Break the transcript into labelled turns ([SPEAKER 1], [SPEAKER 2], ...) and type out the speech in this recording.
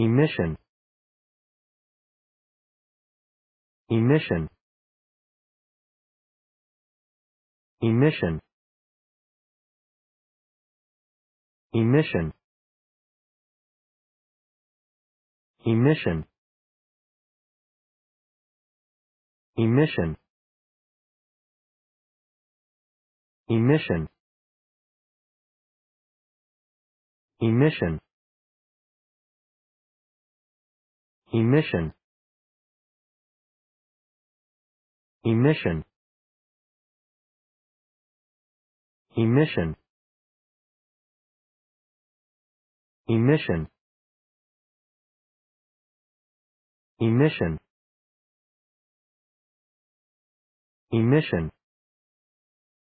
[SPEAKER 1] emission emission emission emission emission emission emission emission emission emission emission emission emission emission